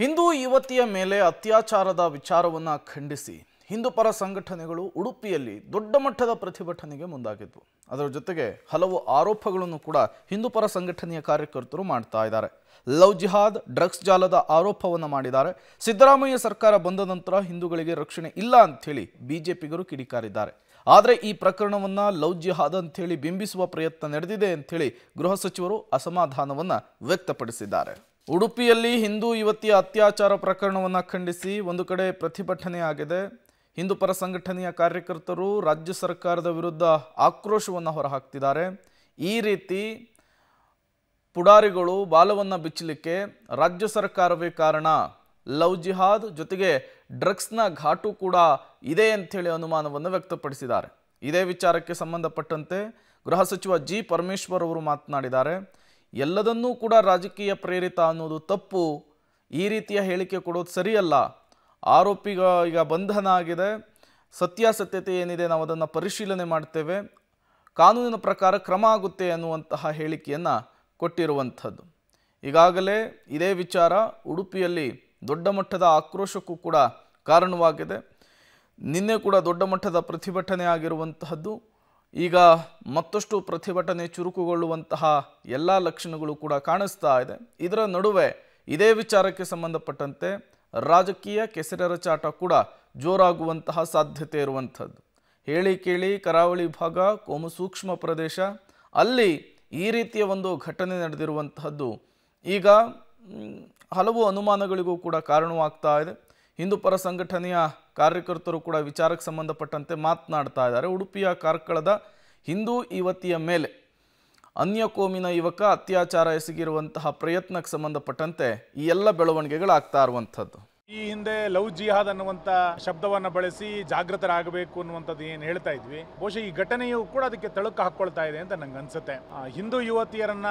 ಹಿಂದೂ ಯುವತಿಯ ಮೇಲೆ ಅತ್ಯಾಚಾರದ ವಿಚಾರವನ್ನು ಖಂಡಿಸಿ ಹಿಂದೂಪರ ಸಂಘಟನೆಗಳು ಉಡುಪಿಯಲ್ಲಿ ದೊಡ್ಡ ಮಟ್ಟದ ಪ್ರತಿಭಟನೆಗೆ ಮುಂದಾಗಿದ್ವು ಅದರ ಜೊತೆಗೆ ಹಲವು ಆರೋಪಗಳನ್ನು ಕೂಡ ಹಿಂದೂಪರ ಸಂಘಟನೆಯ ಕಾರ್ಯಕರ್ತರು ಮಾಡ್ತಾ ಇದ್ದಾರೆ ಲವ್ ಜಿಹಾದ್ ಡ್ರಗ್ಸ್ ಜಾಲದ ಆರೋಪವನ್ನು ಮಾಡಿದ್ದಾರೆ ಸಿದ್ದರಾಮಯ್ಯ ಸರ್ಕಾರ ಬಂದ ನಂತರ ಹಿಂದೂಗಳಿಗೆ ರಕ್ಷಣೆ ಇಲ್ಲ ಅಂಥೇಳಿ ಬಿಜೆಪಿಗರು ಕಿಡಿಕಾರಿದ್ದಾರೆ ಆದರೆ ಈ ಪ್ರಕರಣವನ್ನು ಲವ್ ಜಿಹಾದ್ ಅಂಥೇಳಿ ಬಿಂಬಿಸುವ ಪ್ರಯತ್ನ ನಡೆದಿದೆ ಅಂಥೇಳಿ ಗೃಹ ಸಚಿವರು ಅಸಮಾಧಾನವನ್ನು ವ್ಯಕ್ತಪಡಿಸಿದ್ದಾರೆ ಉಡುಪಿಯಲ್ಲಿ ಹಿಂದೂ ಯುವತಿಯ ಅತ್ಯಾಚಾರ ಪ್ರಕರಣವನ್ನು ಖಂಡಿಸಿ ಒಂದು ಕಡೆ ಪ್ರತಿಭಟನೆ ಆಗಿದೆ ಹಿಂದೂ ಪರ ಸಂಘಟನೆಯ ಕಾರ್ಯಕರ್ತರು ರಾಜ್ಯ ಸರ್ಕಾರದ ವಿರುದ್ಧ ಆಕ್ರೋಶವನ್ನು ಹೊರಹಾಕ್ತಿದ್ದಾರೆ ಈ ರೀತಿ ಪುಡಾರಿಗಳು ಬಾಲವನ್ನು ಬಿಚ್ಚಲಿಕ್ಕೆ ರಾಜ್ಯ ಸರ್ಕಾರವೇ ಕಾರಣ ಲವ್ ಜಿಹಾದ್ ಜೊತೆಗೆ ಡ್ರಗ್ಸ್ನ ಘಾಟು ಕೂಡ ಇದೆ ಅಂಥೇಳಿ ಅನುಮಾನವನ್ನು ವ್ಯಕ್ತಪಡಿಸಿದ್ದಾರೆ ಇದೇ ವಿಚಾರಕ್ಕೆ ಸಂಬಂಧಪಟ್ಟಂತೆ ಗೃಹ ಸಚಿವ ಜಿ ಪರಮೇಶ್ವರ್ ಅವರು ಮಾತನಾಡಿದ್ದಾರೆ ಎಲ್ಲದನ್ನೂ ಕೂಡ ರಾಜಕೀಯ ಪ್ರೇರಿತ ಅನ್ನೋದು ತಪ್ಪು ಈ ರೀತಿಯ ಹೇಳಿಕೆ ಕೊಡೋದು ಸರಿಯಲ್ಲ ಆರೋಪಿಗ ಈಗ ಬಂಧನ ಆಗಿದೆ ಸತ್ಯಾಸತ್ಯತೆ ಏನಿದೆ ನಾವು ಅದನ್ನು ಪರಿಶೀಲನೆ ಮಾಡ್ತೇವೆ ಕಾನೂನಿನ ಪ್ರಕಾರ ಕ್ರಮ ಆಗುತ್ತೆ ಅನ್ನುವಂತಹ ಹೇಳಿಕೆಯನ್ನು ಕೊಟ್ಟಿರುವಂಥದ್ದು ಈಗಾಗಲೇ ಇದೇ ವಿಚಾರ ಉಡುಪಿಯಲ್ಲಿ ದೊಡ್ಡ ಮಟ್ಟದ ಆಕ್ರೋಶಕ್ಕೂ ಕೂಡ ಕಾರಣವಾಗಿದೆ ನಿನ್ನೆ ಕೂಡ ದೊಡ್ಡ ಮಟ್ಟದ ಪ್ರತಿಭಟನೆ ಆಗಿರುವಂತಹದ್ದು ಈಗ ಮತ್ತಷ್ಟು ಪ್ರತಿಭಟನೆ ಚುರುಕುಗೊಳ್ಳುವಂತಹ ಎಲ್ಲ ಲಕ್ಷಣಗಳು ಕೂಡ ಕಾಣಿಸ್ತಾ ಇದೆ ಇದರ ನಡುವೆ ಇದೇ ವಿಚಾರಕ್ಕೆ ಸಂಬಂಧಪಟ್ಟಂತೆ ರಾಜಕೀಯ ಚಾಟ ಕೂಡ ಜೋರಾಗುವಂತಹ ಸಾಧ್ಯತೆ ಇರುವಂಥದ್ದು ಹೇಳಿ ಕೇಳಿ ಕರಾವಳಿ ಭಾಗ ಕೋಮು ಸೂಕ್ಷ್ಮ ಪ್ರದೇಶ ಅಲ್ಲಿ ಈ ರೀತಿಯ ಒಂದು ಘಟನೆ ನಡೆದಿರುವಂತಹದ್ದು ಈಗ ಹಲವು ಅನುಮಾನಗಳಿಗೂ ಕೂಡ ಕಾರಣವಾಗ್ತಾ ಇದೆ ಹಿಂದೂ ಪರ ಸಂಘಟನೆಯ ಕಾರ್ಯಕರ್ತರು ಕೂಡ ವಿಚಾರಕ್ಕೆ ಸಂಬಂಧಪಟ್ಟಂತೆ ಮಾತನಾಡ್ತಾ ಇದ್ದಾರೆ ಉಡುಪಿಯ ಕಾರ್ಕಳದ ಹಿಂದೂ ಯುವತಿಯ ಮೇಲೆ ಅನ್ಯ ಕೋಮಿನ ಯುವಕ ಅತ್ಯಾಚಾರ ಎಸಗಿರುವಂತಹ ಪ್ರಯತ್ನಕ್ಕೆ ಸಂಬಂಧಪಟ್ಟಂತೆ ಈ ಎಲ್ಲ ಬೆಳವಣಿಗೆಗಳಾಗ್ತಾ ಇರುವಂಥದ್ದು ಈ ಹಿಂದೆ ಲವ್ ಜಿಹಾದ್ ಅನ್ನುವಂತ ಶಬ್ದವನ್ನ ಬಳಸಿ ಜಾಗೃತರಾಗಬೇಕು ಅನ್ನುವಂಥದ್ದು ಏನು ಹೇಳ್ತಾ ಇದ್ವಿ ಬಹುಶಃ ಈ ಘಟನೆಯು ಕೂಡ ಅದಕ್ಕೆ ತಳುಕು ಹಾಕೊಳ್ತಾ ಇದೆ ಅಂತ ನಂಗೆ ಅನ್ಸುತ್ತೆ ಹಿಂದೂ ಯುವತಿಯರನ್ನ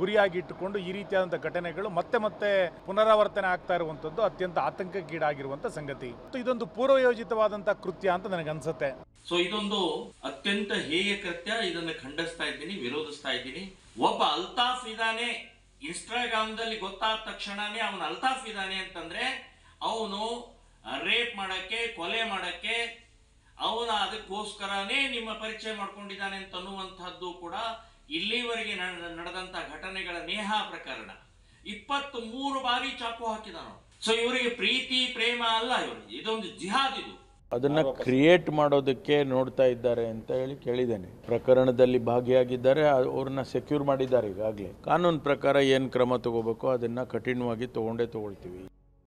ಗುರಿಯಾಗಿ ಇಟ್ಟುಕೊಂಡು ಈ ರೀತಿಯಾದಂಥ ಘಟನೆಗಳು ಮತ್ತೆ ಮತ್ತೆ ಪುನರಾವರ್ತನೆ ಆಗ್ತಾ ಇರುವಂಥದ್ದು ಅತ್ಯಂತ ಆತಂಕಕ್ಕೀಡಾಗಿರುವಂತ ಸಂಗತಿ ಇದೊಂದು ಪೂರ್ವಯೋಜಿತವಾದಂತಹ ಕೃತ್ಯ ಅಂತ ನನಗೆ ಅನ್ಸುತ್ತೆ ಸೊ ಇದೊಂದು ಅತ್ಯಂತ ಹೇಯ ಕೃತ್ಯ ಇದನ್ನ ಖಂಡಿಸ್ತಾ ಇದ್ದೀನಿ ವಿರೋಧಿಸ್ತಾ ಇದ್ದೀನಿ ಒಬ್ಬ ಅಲ್ತಾಫ್ ಇದಾನೆ ಇನ್ಸ್ಟಾಗ್ರಾಮ್ ದಲ್ಲಿ ಗೊತ್ತಾದ ತಕ್ಷಣನೇ ಅವನ ಅಲ್ತಾಫ್ ಇದಾನೆ ಅಂತಂದ್ರೆ ಅವನು ರೇಪ್ ಮಾಡಕ್ಕೆ ಕೊಲೆ ಮಾಡಕ್ಕೆ ಅವನ ಅದಕ್ಕೋಸ್ಕರನೇ ನಿಮ್ಮ ಪರಿಚಯ ಮಾಡ್ಕೊಂಡಿದ್ದಾನೆ ಅಂತ ಅನ್ನುವಂಥದ್ದು ಕೂಡ ಇಲ್ಲಿವರೆಗೆ ನಡೆದಂತ ಘಟನೆಗಳ ನೇಹ ಪ್ರಕರಣ ಇಪ್ಪತ್ತ್ ಮೂರು ಬಾರಿ ಚಾಕು ಹಾಕಿದಾನ ಸೊ ಇವರಿಗೆ ಪ್ರೀತಿ ಪ್ರೇಮ ಅಲ್ಲ ಇವರು ಇದೊಂದು ಜಿಹಾದ್ ಇದು ಅದನ್ನ ಕ್ರಿಯೇಟ್ ಮಾಡೋದಕ್ಕೆ ನೋಡ್ತಾ ಇದ್ದಾರೆ ಅಂತ ಹೇಳಿ ಕೇಳಿದ್ದೇನೆ ಪ್ರಕರಣದಲ್ಲಿ ಭಾಗಿಯಾಗಿದ್ದಾರೆ ಅವ್ರನ್ನ ಸೆಕ್ಯೂರ್ ಮಾಡಿದ್ದಾರೆ ಈಗಾಗಲೇ ಕಾನೂನು ಪ್ರಕಾರ ಏನು ಕ್ರಮ ತಗೋಬೇಕು ಅದನ್ನ ಕಠಿಣವಾಗಿ ತಗೊಂಡೇ ತಗೊಳ್ತೀವಿ